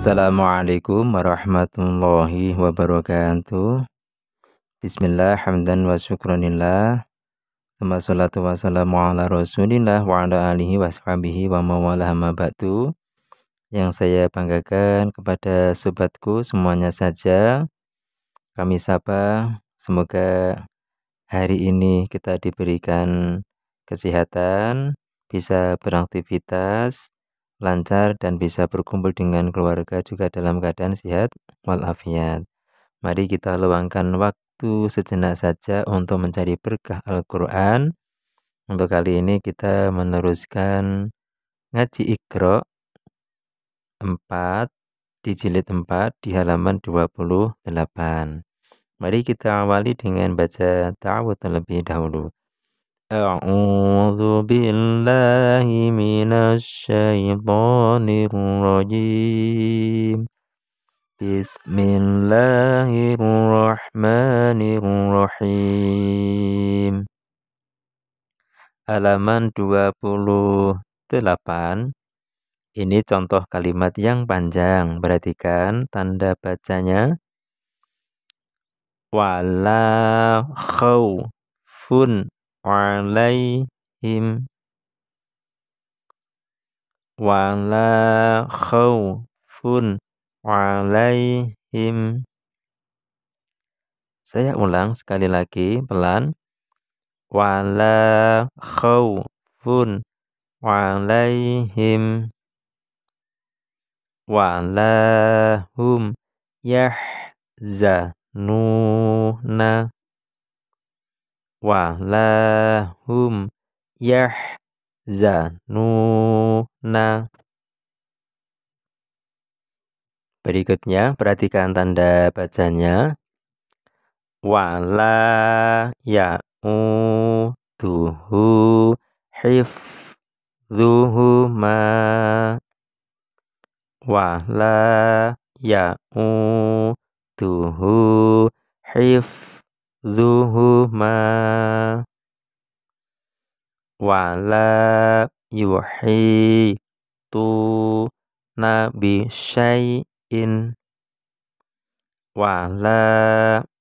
Assalamualaikum warahmatullahi wabarakatuh Bismillah hamdan wa syukranillah Sama salatu wassalamu ala rasulillah wa ala alihi wa sahabihi wa mawalah batu Yang saya banggakan kepada sobatku semuanya saja Kami sapa semoga hari ini kita diberikan kesehatan Bisa beraktivitas lancar dan bisa berkumpul dengan keluarga juga dalam keadaan sehat walafiat. Mari kita luangkan waktu sejenak saja untuk mencari berkah Al-Quran. Untuk kali ini kita meneruskan ngaji Iqra 4 di jilid 4 di halaman 28. Mari kita awali dengan baca ta'awud terlebih dahulu. أعوذ بالله من الشيطان الرجيم بسم الله الرحمن الرحيم Halaman 28 Ini contoh kalimat yang panjang Perhatikan tanda bacanya Wala khaw fun alaihim wa la khawfun alaihim Saya ulang sekali lagi pelan wa la khawfun alaihim wa lahum yahzanuna wa lahum yahzanuna. Berikutnya perhatikan tanda bacanya. Wala ya'uduhu hifzuhuma Wala ya'uduhu hifzuhuma zuhuma la yuhi tu nabi syai'in la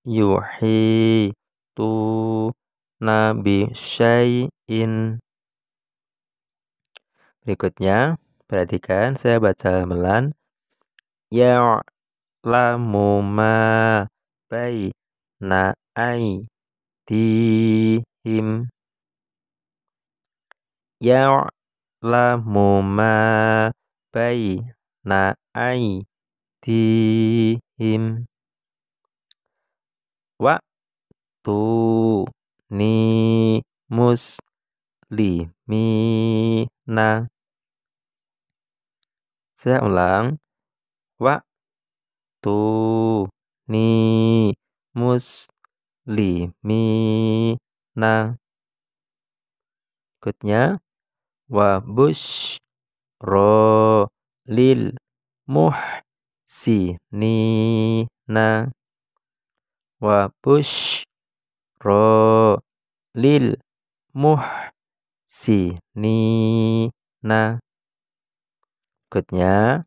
yuhi tu nabi syai'in berikutnya perhatikan saya baca melan ya lamu ma aitihim ya'lamu ma baina aitihim wa tu ni muslimina saya ulang wa tu ni muslimina. Berikutnya wa ro lil muhsinina wa ro lil muhsinina. Berikutnya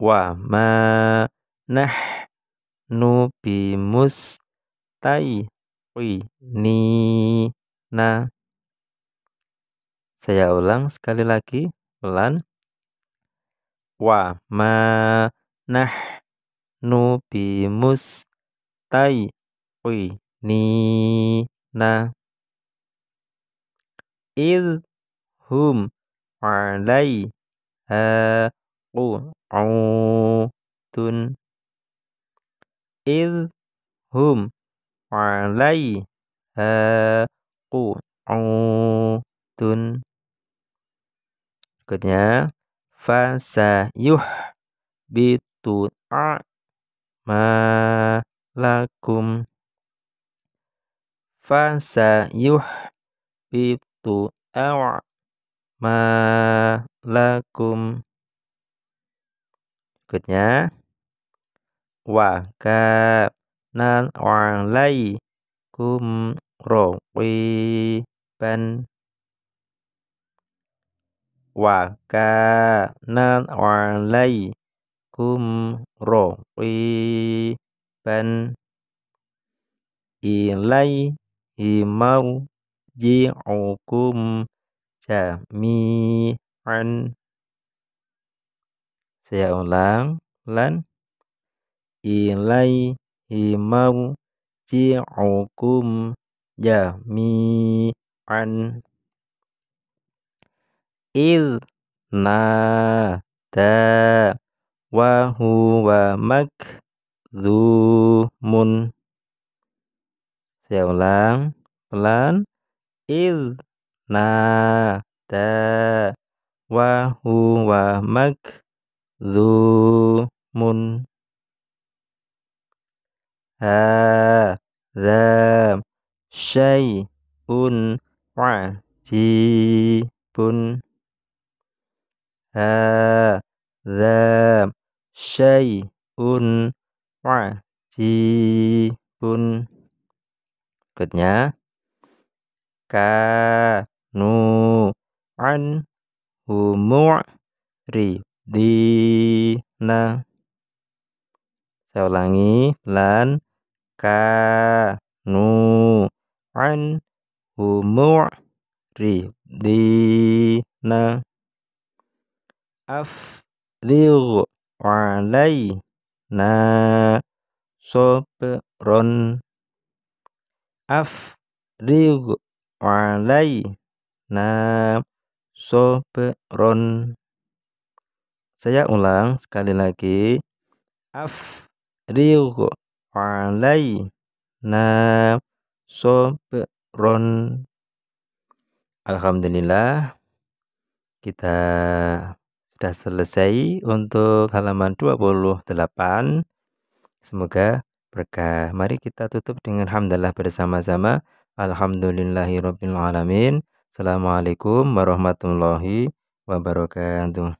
wa nah nubimus nina. Saya ulang sekali lagi pelan. Wa ma nah nubimus na il hum u tun إذ هم عليها qu'udun berikutnya fasayuh bitu'a malakum fasayuh bitu'a malakum berikutnya wa ro wi raqiban wa kana alaikum raqiban ilaihi mi an saya ulang lan ilaihi marji'ukum jami'an id nada wa huwa makzumun saya ulang pelan id nada wa huwa makzumun hadza syai'un ajibun hadza syai'un ajibun berikutnya kanu an humur ridina saya ulangi pelan kanu an af humuridina afligh na sobron alai na sobron saya ulang sekali lagi af liu alaina sobron. Alhamdulillah kita sudah selesai untuk halaman 28. Semoga berkah. Mari kita tutup dengan hamdalah bersama-sama. Alhamdulillahirabbil Assalamualaikum warahmatullahi wabarakatuh.